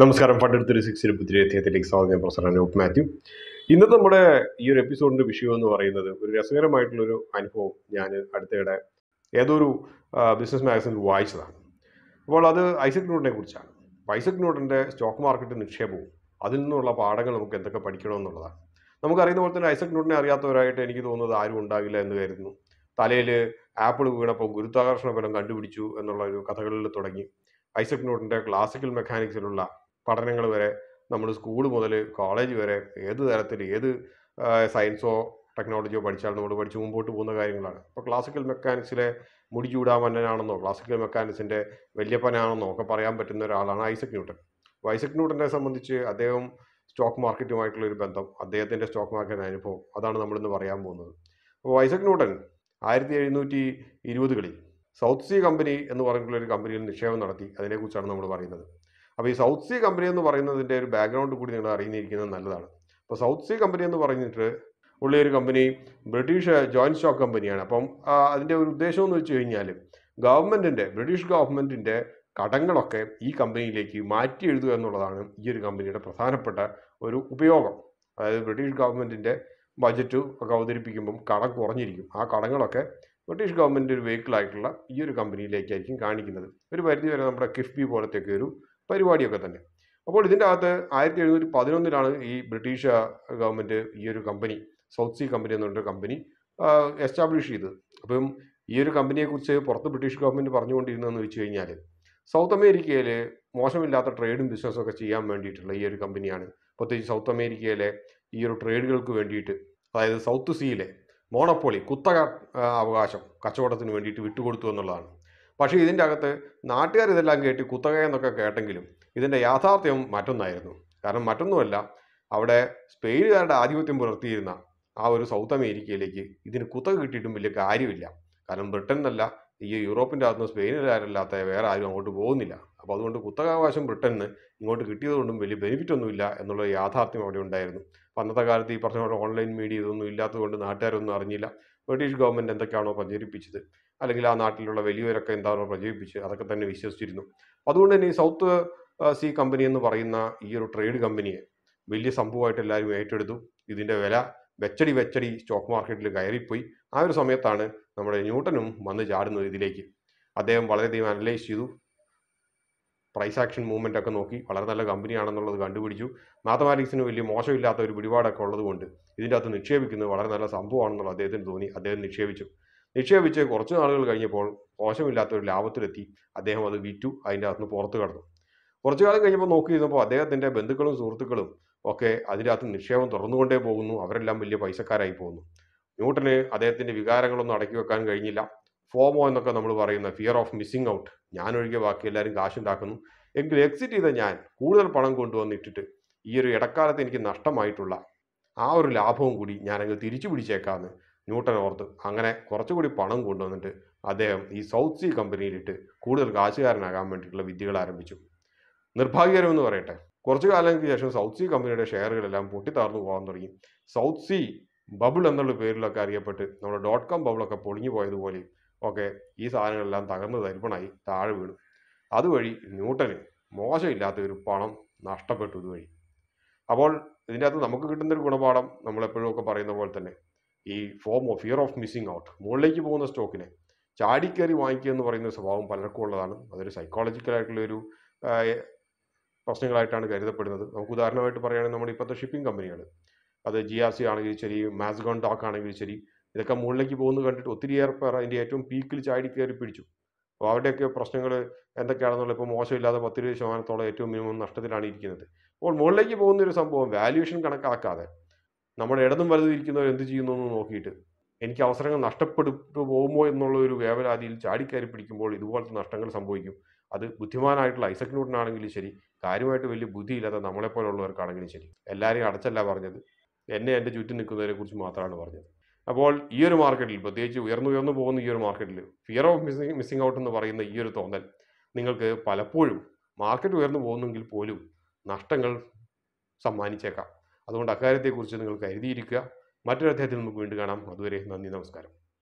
നമസ്കാരം fund three six ഇരുപത്തിരി തിയറ്ററിലേക്ക് സ്വാഗതം പ്രൊഫസർ അനൂപ് മാത്യു ഇന്നത്തെ നമ്മുടെ ഈ ഒരു എപ്പിസോഡിന്റെ വിഷയം എന്ന് പറയുന്നത് ഒരു രസകരമായിട്ടുള്ളൊരു അനുഭവം ഞാൻ അടുത്തിടെ ഏതൊരു ബിസിനസ് മാഗസിൻ വായിച്ചതാണ് അപ്പോൾ അത് ഐസക് നോട്ടിനെ കുറിച്ചാണ് ഐസക് ന്യൂട്ടൻ്റെ സ്റ്റോക്ക് മാർക്കറ്റ് നിക്ഷേപവും അതിൽ നിന്നുള്ള പാഠങ്ങൾ നമുക്ക് എന്തൊക്കെ പഠിക്കണമെന്നുള്ളതാണ് നമുക്കറിയുന്ന പോലെ തന്നെ ഐസക് ന്യൂട്ടനെ അറിയാത്തവരായിട്ട് എനിക്ക് തോന്നുന്നത് ആരും ഉണ്ടാകില്ല എന്ന് കരുതുന്നു തലയിൽ ആപ്പിൾ വീണപ്പോൾ ഗുരുത്വാകർഷണ ഫലം കണ്ടുപിടിച്ചു എന്നുള്ള ഒരു കഥകളിൽ തുടങ്ങി ഐസക് ന്യൂട്ടൻ്റെ ക്ലാസിക്കൽ മെക്കാനിക്സിലുള്ള പഠനങ്ങൾ വരെ നമ്മൾ സ്കൂൾ മുതൽ കോളേജ് വരെ ഏത് തരത്തിൽ ഏത് സയൻസോ ടെക്നോളജിയോ പഠിച്ചാൽ നമ്മൾ പഠിച്ച് മുമ്പോട്ട് പോകുന്ന കാര്യങ്ങളാണ് ഇപ്പോൾ ക്ലാസിക്കൽ മെക്കാനിക്സിലെ മുടി ചൂടാമന്നനാണെന്നോ ക്ലാസിക്കൽ മെക്കാനിക്സിൻ്റെ വല്യപ്പനാണെന്നോ ഒക്കെ പറയാൻ പറ്റുന്ന ഒരാളാണ് ഐസക് ന്യൂട്ടൻ അപ്പോൾ ഐസക് ന്യൂട്ടനെ സംബന്ധിച്ച് അദ്ദേഹം സ്റ്റോക്ക് മാർക്കറ്റുമായിട്ടുള്ള ഒരു ബന്ധം അദ്ദേഹത്തിൻ്റെ സ്റ്റോക്ക് മാർക്കറ്റ് അനുഭവം അതാണ് നമ്മളിന്ന് പറയാൻ പോകുന്നത് അപ്പോൾ ഐസക് ന്യൂട്ടൻ ആയിരത്തി എഴുന്നൂറ്റി ഇരുപതുകളിൽ സൗത്ത് സി കമ്പനി എന്ന് പറഞ്ഞിട്ടുള്ള ഒരു കമ്പനിയിൽ നിക്ഷേപം നടത്തി അതിനെക്കുറിച്ചാണ് നമ്മൾ പറയുന്നത് അപ്പോൾ ഈ സൗത്ത് സീ കമ്പനി എന്ന് പറയുന്നതിൻ്റെ ഒരു ബാക്ക്ഗ്രൗണ്ട് കൂടി നിങ്ങൾ അറിഞ്ഞിരിക്കുന്നത് നല്ലതാണ് അപ്പോൾ സൗത്ത് സീ കമ്പനി എന്ന് പറഞ്ഞിട്ട് ഉള്ള ഒരു കമ്പനി ബ്രിട്ടീഷ് ജോയിൻറ്റ് സ്റ്റോക്ക് കമ്പനിയാണ് അപ്പം അതിൻ്റെ ഒരു ഉദ്ദേശം എന്ന് വെച്ച് കഴിഞ്ഞാൽ ഗവൺമെൻറ്റിൻ്റെ ബ്രിട്ടീഷ് ഗവൺമെൻറ്റിൻ്റെ കടങ്ങളൊക്കെ ഈ കമ്പനിയിലേക്ക് മാറ്റി എഴുതുക എന്നുള്ളതാണ് ഈ ഒരു കമ്പനിയുടെ പ്രധാനപ്പെട്ട ഒരു ഉപയോഗം അതായത് ബ്രിട്ടീഷ് ഗവൺമെൻറ്റിൻ്റെ ബജറ്റ് ഒക്കെ അവതരിപ്പിക്കുമ്പം കടം കുറഞ്ഞിരിക്കും ആ കടങ്ങളൊക്കെ ബ്രിട്ടീഷ് ഗവൺമെൻറ്റിൻ്റെ ഒരു വെഹിക്കിളായിട്ടുള്ള ഈ ഒരു കമ്പനിയിലേക്കായിരിക്കും കാണിക്കുന്നത് ഒരു പരിധി വരെ നമ്മുടെ കിഫ്ബി പോലത്തെയൊക്കെ ഒരു പരിപാടിയൊക്കെ തന്നെ അപ്പോൾ ഇതിൻ്റെ അകത്ത് ആയിരത്തി എഴുന്നൂറ്റി പതിനൊന്നിലാണ് ഈ ബ്രിട്ടീഷ് ഗവൺമെൻറ് ഈ ഒരു കമ്പനി സൗത്ത് സീ കമ്പനി എന്ന് പറഞ്ഞൊരു കമ്പനി എസ്റ്റാബ്ലിഷ് ചെയ്തത് അപ്പം ഈ ഒരു കമ്പനിയെക്കുറിച്ച് പുറത്ത് ബ്രിട്ടീഷ് ഗവൺമെൻറ് പറഞ്ഞുകൊണ്ടിരുന്നതെന്ന് വെച്ച് കഴിഞ്ഞാൽ സൗത്ത് അമേരിക്കയിൽ മോശമില്ലാത്ത ട്രേഡും ബിസിനസ്സും ഒക്കെ ചെയ്യാൻ വേണ്ടിയിട്ടുള്ള ഈ ഒരു കമ്പനിയാണ് പ്രത്യേകിച്ച് സൗത്ത് അമേരിക്കയിലെ ഈ ഒരു ട്രേഡുകൾക്ക് വേണ്ടിയിട്ട് അതായത് സൗത്ത് സീയിലെ മോണപ്പൊളി കുത്തക അവകാശം കച്ചവടത്തിന് വേണ്ടിയിട്ട് വിട്ടുകൊടുത്തു എന്നുള്ളതാണ് പക്ഷേ ഇതിൻ്റെ അകത്ത് നാട്ടുകാർ ഇതെല്ലാം കേട്ട് എന്നൊക്കെ കേട്ടെങ്കിലും ഇതിൻ്റെ യാഥാർത്ഥ്യം മറ്റൊന്നായിരുന്നു കാരണം മറ്റൊന്നുമല്ല അവിടെ സ്പെയിനുകാരുടെ ആധിപത്യം പുലർത്തിയിരുന്ന ആ ഒരു സൗത്ത് അമേരിക്കയിലേക്ക് ഇതിന് കുത്തക കിട്ടിയിട്ടും വലിയ കാര്യമില്ല കാരണം ബ്രിട്ടൻ എന്നല്ല ഈ യൂറോപ്പിൻ്റെ അകത്തുനിന്ന് സ്പെയിനുകാരല്ലാത്ത വേറെ ആരും അങ്ങോട്ട് പോകുന്നില്ല അപ്പോൾ അതുകൊണ്ട് കുത്തകാവകാശം ബ്രിട്ടന് ഇങ്ങോട്ട് കിട്ടിയതുകൊണ്ടും വലിയ ബെനിഫിറ്റ് ഒന്നുമില്ല എന്നുള്ള യാഥാർത്ഥ്യം അവിടെ ഉണ്ടായിരുന്നു അന്നത്തെ കാലത്ത് ഈ പറഞ്ഞ ഓൺലൈൻ മീഡിയ ഇതൊന്നും ഇല്ലാത്തതുകൊണ്ട് നാട്ടുകാരൊന്നും അറിഞ്ഞില്ല ബ്രിട്ടീഷ് ഗവൺമെൻറ് എന്തൊക്കെയാണോ പ്രചരിപ്പിച്ചത് അല്ലെങ്കിൽ ആ നാട്ടിലുള്ള വലിയവരൊക്കെ എന്താണോ പ്രചരിപ്പിച്ച് അതൊക്കെ തന്നെ വിശ്വസിച്ചിരുന്നു അതുകൊണ്ട് തന്നെ ഈ സൗത്ത് സി കമ്പനി എന്ന് പറയുന്ന ഈ ഒരു ട്രേഡ് കമ്പനിയെ വലിയ സംഭവമായിട്ട് എല്ലാവരും ഏറ്റെടുത്തു ഇതിൻ്റെ വില വെച്ചടി വെച്ചടി സ്റ്റോക്ക് മാർക്കറ്റിൽ കയറിപ്പോയി ആ ഒരു സമയത്താണ് നമ്മുടെ ന്യൂട്ടനും വന്ന് ചാടുന്നത് ഇതിലേക്ക് അദ്ദേഹം വളരെയധികം അനലൈസ് ചെയ്തു പ്രൈസ് ആക്ഷൻ മൂവ്മെൻ്റ് ഒക്കെ നോക്കി വളരെ നല്ല കമ്പനിയാണെന്നുള്ളത് കണ്ടുപിടിച്ചു മാത്തമാറ്റിക്സിന് വലിയ മോശമില്ലാത്ത ഒരു പിടിപാടൊക്കെ ഉള്ളതുകൊണ്ട് ഇതിൻ്റെ അകത്ത് നിക്ഷേപിക്കുന്നത് വളരെ നല്ല സംഭവമാണെന്നുള്ളത് അദ്ദേഹത്തിന് തോന്നി അദ്ദേഹം നിക്ഷേപിച്ചു നിക്ഷേപിച്ച് കുറച്ച് നാളുകൾ കഴിഞ്ഞപ്പോൾ മോശമില്ലാത്ത ഒരു ലാഭത്തിലെത്തി അദ്ദേഹം അത് വിറ്റു അതിൻ്റെ അകത്ത് പുറത്ത് കടന്നു കുറച്ചു കാലം കഴിഞ്ഞപ്പോൾ നോക്കിയിരുന്നപ്പോൾ അദ്ദേഹത്തിൻ്റെ ബന്ധുക്കളും സുഹൃത്തുക്കളും ഒക്കെ അതിനകത്ത് നിക്ഷേപം തുറന്നുകൊണ്ടേ പോകുന്നു അവരെല്ലാം വലിയ പൈസക്കാരായി പോകുന്നു ന്യൂട്ടന് അദ്ദേഹത്തിൻ്റെ വികാരങ്ങളൊന്നും അടക്കി വെക്കാൻ കഴിഞ്ഞില്ല ഫോമോ എന്നൊക്കെ നമ്മൾ പറയുന്ന ഫിയർ ഓഫ് മിസ്സിങ് ഔട്ട് ഞാൻ ഒഴികെ ബാക്കി എല്ലാവരും കാശുണ്ടാക്കുന്നു എങ്കിൽ എക്സിറ്റ് ചെയ്ത ഞാൻ കൂടുതൽ പണം കൊണ്ടുവന്നിട്ടിട്ട് ഈ ഒരു ഇടക്കാലത്ത് എനിക്ക് നഷ്ടമായിട്ടുള്ള ആ ഒരു ലാഭവും കൂടി ഞാനങ്ങ് തിരിച്ചു പിടിച്ചേക്കാമെന്ന് ന്യൂട്ടൻ ഓർത്ത് അങ്ങനെ കുറച്ചുകൂടി പണം കൊണ്ടുവന്നിട്ട് അദ്ദേഹം ഈ സൗത്ത് സി കമ്പനിയിലിട്ട് കൂടുതൽ കാശുകാരനാകാൻ വേണ്ടിയിട്ടുള്ള വിദ്യകൾ ആരംഭിച്ചു നിർഭാഗ്യകരമെന്ന് പറയട്ടെ കുറച്ചു കാലങ്ങൾക്ക് ശേഷം സൗത്ത് സി കമ്പനിയുടെ ഷെയറുകളെല്ലാം പൊട്ടിത്താർന്നു പോകാൻ തുടങ്ങി സൗത്ത് സി ബബിൾ എന്നുള്ള പേരിലൊക്കെ അറിയപ്പെട്ട് നമ്മുടെ ഡോട്ട് കോം ബബിളൊക്കെ പൊളിഞ്ഞു പോയതുപോലെയും ഒക്കെ ഈ സാധനങ്ങളെല്ലാം തകർന്ന് തരിപ്പണായി താഴെ വീണു അതുവഴി ന്യൂട്ടന് മോശമില്ലാത്ത ഒരു പണം നഷ്ടപ്പെട്ടു ഇതുവഴി അപ്പോൾ ഇതിൻ്റെ അകത്ത് നമുക്ക് കിട്ടുന്നൊരു ഗുണപാഠം നമ്മളെപ്പോഴും ഒക്കെ പറയുന്ന പോലെ തന്നെ ഈ FOMO fear of missing out മുകളിലേക്ക് പോകുന്ന സ്റ്റോക്കിനെ ചാടിക്കയറി വാങ്ങിക്കുക എന്ന് പറയുന്ന സ്വഭാവം പലർക്കും ഉള്ളതാണ് അതൊരു സൈക്കോളജിക്കലായിട്ടുള്ള ഒരു പ്രശ്നങ്ങളായിട്ടാണ് കരുതപ്പെടുന്നത് നമുക്ക് ഉദാഹരണമായിട്ട് പറയുകയാണെങ്കിൽ നമ്മുടെ ഇപ്പോഴത്തെ ഷിപ്പിംഗ് കമ്പനികൾ അത് ജി ആർ സി ആണെങ്കിലും ശരി മാസ്ഗോൺ ഡോക്ക് ആണെങ്കിലും ശരി ഇതൊക്കെ മുകളിലേക്ക് പോകുന്നത് കണ്ടിട്ട് ഒത്തിരിയേറെ പേർ അതിൻ്റെ ഏറ്റവും പീക്കിൽ ചാടി കയറി പിടിച്ചു അപ്പോൾ അവിടെയൊക്കെ പ്രശ്നങ്ങൾ എന്തൊക്കെയാണെന്നുള്ള ഇപ്പോൾ മോശമില്ലാതെ പത്തിരുപത് ശതമാനത്തോളം ഏറ്റവും മിനിമം നഷ്ടത്തിലാണ് ഇരിക്കുന്നത് അപ്പോൾ മുകളിലേക്ക് പോകുന്ന ഒരു സംഭവം വാല്യൂഷൻ കണക്കാക്കാതെ നമ്മുടെ ഇടതും വലതും ഇരിക്കുന്നവർ എന്ത് ചെയ്യുന്നു എന്ന് നോക്കിയിട്ട് എനിക്ക് അവസരങ്ങൾ നഷ്ടപ്പെട്ടു പോകുമോ എന്നുള്ള ഒരു വേവലാതിയിൽ ചാടിക്കയറി പിടിക്കുമ്പോൾ ഇതുപോലത്തെ നഷ്ടങ്ങൾ സംഭവിക്കും അത് ബുദ്ധിമാനായിട്ടുള്ള ഐസക് ന്യൂട്ടൻ ആണെങ്കിലും ശരി കാര്യമായിട്ട് വലിയ ബുദ്ധിയില്ലാത്ത നമ്മളെപ്പോലുള്ളവർക്കാണെങ്കിലും ശരി എല്ലാവരെയും അടച്ചല്ല പറഞ്ഞത് എന്നെ എൻ്റെ ചുറ്റും നിൽക്കുന്നതിനെ കുറിച്ച് മാത്രമാണ് പറഞ്ഞത് അപ്പോൾ ഈ ഒരു മാർക്കറ്റിൽ പ്രത്യേകിച്ച് ഉയർന്നു ഉയർന്നു പോകുന്ന ഈ ഒരു മാർക്കറ്റിൽ fear of missing missing out എന്ന് പറയുന്ന ഈ ഒരു തോന്നൽ നിങ്ങൾക്ക് പലപ്പോഴും മാർക്കറ്റ് ഉയർന്നു പോകുന്നെങ്കിൽ പോലും നഷ്ടങ്ങൾ സമ്മാനിച്ചേക്കാം അതുകൊണ്ട് അക്കാര്യത്തെക്കുറിച്ച് നിങ്ങൾ കരുതിയിരിക്കുക മറ്റൊരു അധ്യായത്തിൽ നമുക്ക് വീണ്ടും കാണാം അതുവരെ നന്ദി നമസ്കാരം